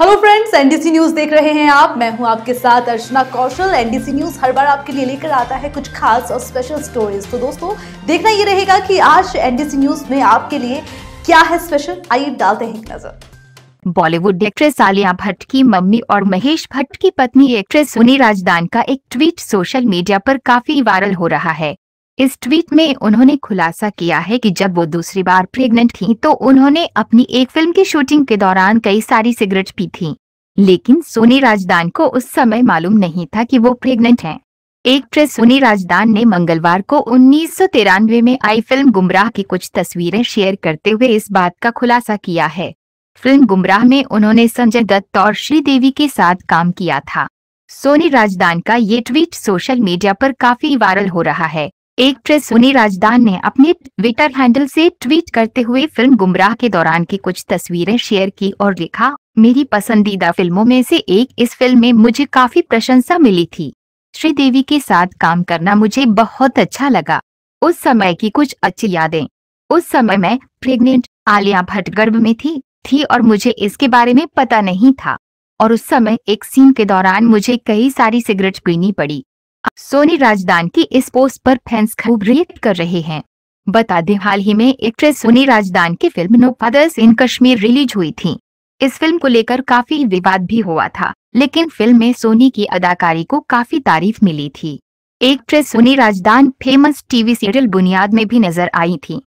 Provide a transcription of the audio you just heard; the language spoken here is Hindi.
हेलो फ्रेंड्स एनडीसी न्यूज देख रहे हैं आप मैं हूं आपके साथ अर्चना कौशल एनडीसी न्यूज हर बार आपके लिए लेकर आता है कुछ खास और स्पेशल स्टोरीज तो दोस्तों देखना ये रहेगा कि आज एनडीसी न्यूज में आपके लिए क्या है स्पेशल आइए डालते हैं एक नजर बॉलीवुड एक्ट्रेस आलिया भट्ट की मम्मी और महेश भट्ट की पत्नी एक्ट्रेस सुनी राजदान का एक ट्वीट सोशल मीडिया पर काफी वायरल हो रहा है इस ट्वीट में उन्होंने खुलासा किया है कि जब वो दूसरी बार प्रेग्नेंट थी तो उन्होंने अपनी एक फिल्म की शूटिंग के दौरान कई सारी सिगरेट पी थी लेकिन सोनी राजदान को उस समय मालूम नहीं था कि वो प्रेग्नेंट हैं। प्रेस सोनी राजदान ने मंगलवार को उन्नीस में आई फिल्म गुमराह की कुछ तस्वीरें शेयर करते हुए इस बात का खुलासा किया है फिल्म गुमराह में उन्होंने संजय दत्त और श्रीदेवी के साथ काम किया था सोनी राजदान का ये ट्वीट सोशल मीडिया पर काफी वायरल हो रहा है एक प्रेस उन्हें राजदान ने अपने ट्विटर हैंडल से ट्वीट करते हुए फिल्म गुमराह के दौरान की कुछ तस्वीरें शेयर की और लिखा मेरी पसंदीदा फिल्मों में से एक इस फिल्म में मुझे काफी प्रशंसा मिली थी श्रीदेवी के साथ काम करना मुझे बहुत अच्छा लगा उस समय की कुछ अच्छी यादें उस समय मैं प्रेग्नेंट आलिया भट्ट गर्भ में थी थी और मुझे इसके बारे में पता नहीं था और उस समय एक सीन के दौरान मुझे कई सारी सिगरेट पीनी पड़ी सोनी राजदान की इस पोस्ट पर फैंस खूब रिएक्ट कर रहे हैं बता दें हाल ही में एक्ट्रेस सोनी राजदान की film no fathers in Kashmir release हुई थी इस फिल्म को लेकर काफी विवाद भी हुआ था लेकिन फिल्म में सोनी की अदाकारी को काफी तारीफ मिली थी actress Soni Razdan famous TV serial Buniyaad में भी नजर आई थी